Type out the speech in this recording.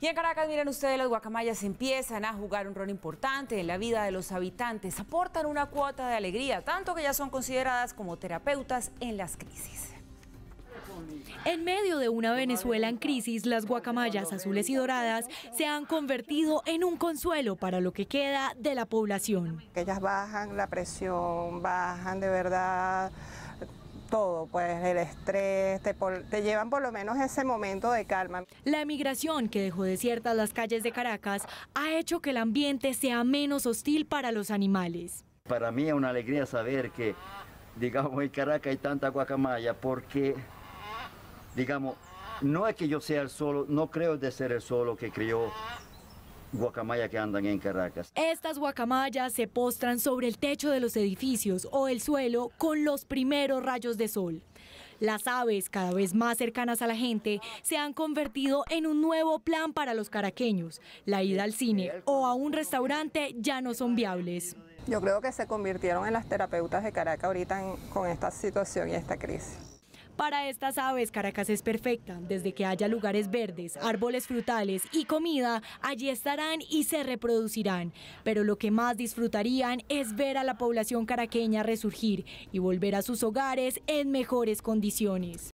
Y en Caracas, miren ustedes, las guacamayas empiezan a jugar un rol importante en la vida de los habitantes, aportan una cuota de alegría, tanto que ya son consideradas como terapeutas en las crisis. En medio de una Venezuela en crisis, las guacamayas azules y doradas se han convertido en un consuelo para lo que queda de la población. Ellas bajan la presión, bajan de verdad todo, pues el estrés, te, te, llevan por lo menos ese momento de calma. La emigración que dejó desiertas las calles de Caracas ha hecho que el ambiente sea menos hostil para los animales. Para mí es una alegría saber que, digamos, en Caracas hay tanta guacamaya porque, digamos, no es que yo sea el solo, no creo de ser el solo que crió guacamaya que andan en Caracas. Estas guacamayas se postran sobre el techo de los edificios o el suelo con los primeros rayos de sol. Las aves, cada vez más cercanas a la gente, se han convertido en un nuevo plan para los caraqueños. La ida al cine o a un restaurante ya no son viables. Yo creo que se convirtieron en las terapeutas de Caracas ahorita con esta situación y esta crisis. Para estas aves, Caracas es perfecta. Desde que haya lugares verdes, árboles frutales y comida, allí estarán y se reproducirán. Pero lo que más disfrutarían es ver a la población caraqueña resurgir y volver a sus hogares en mejores condiciones.